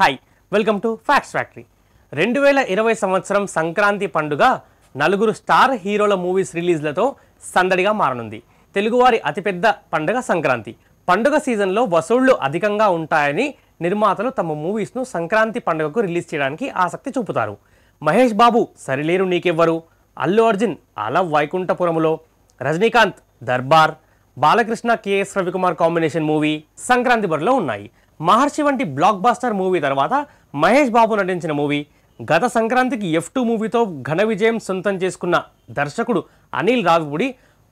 hi welcome to facts factory రెండు వేల ఇరవై సంవత్సరం సంక్రాంతి పండుగ నలుగురు స్టార్ హీరోల మూవీస్ రిలీజ్లతో సందడిగా మారనుంది తెలుగువారి అతిపెద్ద పండుగ సంక్రాంతి పండుగ సీజన్లో వసూళ్లు అధికంగా ఉంటాయని నిర్మాతలు తమ మూవీస్ను సంక్రాంతి పండుగకు రిలీజ్ చేయడానికి ఆసక్తి చూపుతారు మహేష్ బాబు Sarileru Neekevvaru Allu Arjun Ala Vaikunthapurramuloo Rajinikanth Darbar Balakrishna KS Ravikumar combination movie Sankranti బరిలో ఉన్నాయి మహర్షి వంటి బ్లాక్ బాస్టర్ మూవీ తర్వాత మహేష్ బాబు నటించిన మూవీ గత సంక్రాంతికి ఎఫ్ టూ మూవీతో ఘన విజయం సొంతం చేసుకున్న దర్శకుడు అనిల్ రావిపూడి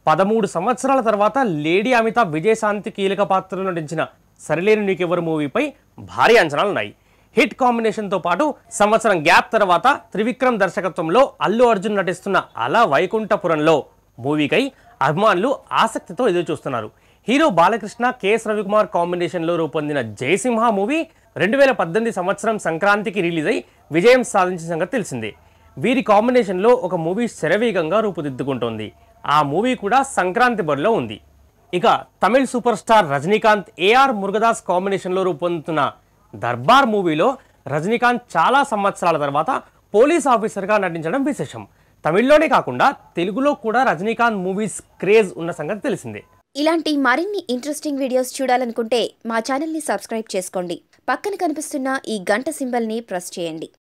పదమూడు సంవత్సరాల తర్వాత లేడీ అమిత విజయశాంతి కీలక పాత్రలో నటించిన సరిలేని నీకెవరు మూవీపై భారీ అంచనాలు ఉన్నాయి హిట్ కాంబినేషన్తో పాటు సంవత్సరం గ్యాప్ తర్వాత త్రివిక్రమ్ దర్శకత్వంలో అల్లు అర్జున్ నటిస్తున్న అలా వైకుంఠపురంలో మూవీకై అభిమానులు ఆసక్తితో ఎదురుచూస్తున్నారు హీరో బాలకృష్ణ కెఎస్ రవికుమార్ కాంబినేషన్లో రూపొందిన జయసింహ మూవీ రెండు వేల పద్దెనిమిది సంవత్సరం సంక్రాంతికి రిలీజ్ అయి విజయం సాధించిన సంగతి తెలిసిందే వీరి కాంబినేషన్లో ఒక మూవీ శరవేగంగా రూపుదిద్దుకుంటోంది ఆ మూవీ కూడా సంక్రాంతి బరిలో ఉంది ఇక తమిళ super star Rajinikanth AR Murugadoss కాంబినేషన్లో రూపొందుతున్న దర్బార్ మూవీలో రజనీకాంత్ చాలా సంవత్సరాల తర్వాత పోలీస్ ఆఫీసర్గా నటించడం విశేషం తమిళ్లోనే కాకుండా తెలుగులో కూడా రజనీకాంత్ మూవీస్ క్రేజ్ ఉన్న సంగతి తెలిసిందే ఇలాంటి మరిన్ని ఇంట్రెస్టింగ్ వీడియోస్ చూడాలనుకుంటే మా ఛానల్ని సబ్స్క్రైబ్ చేసుకోండి పక్కన కనిపిస్తున్న ఈ గంట సింబల్ని ప్రెస్ చేయండి